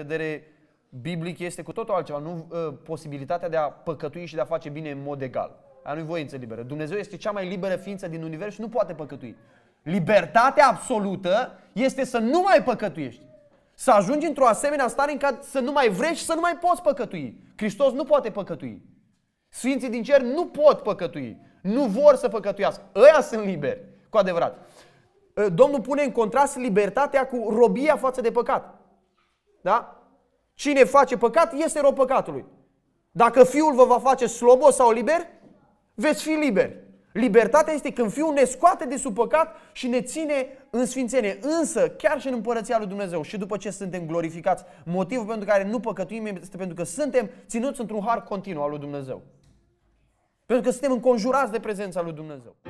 vedere biblic este cu totul altceva, nu uh, posibilitatea de a păcătui și de a face bine în mod egal. Aia nu voință liberă. Dumnezeu este cea mai liberă ființă din univers și nu poate păcătui. Libertatea absolută este să nu mai păcătuiești. Să ajungi într-o asemenea stare în care să nu mai vrei și să nu mai poți păcătui. Hristos nu poate păcătui. Sfinții din cer nu pot păcătui. Nu vor să păcătuiască. Ăia sunt liberi, cu adevărat. Ă, Domnul pune în contrast libertatea cu robia față de păcat. Da? Cine face păcat este rob păcatului. Dacă fiul vă va face slobos sau liber, veți fi liberi. Libertatea este când fiul ne scoate de sub păcat și ne ține în sfințenie. Însă, chiar și în împărăția lui Dumnezeu și după ce suntem glorificați, motivul pentru care nu păcătuim este pentru că suntem ținuți într-un har continuu al lui Dumnezeu. Pentru că suntem înconjurați de prezența lui Dumnezeu.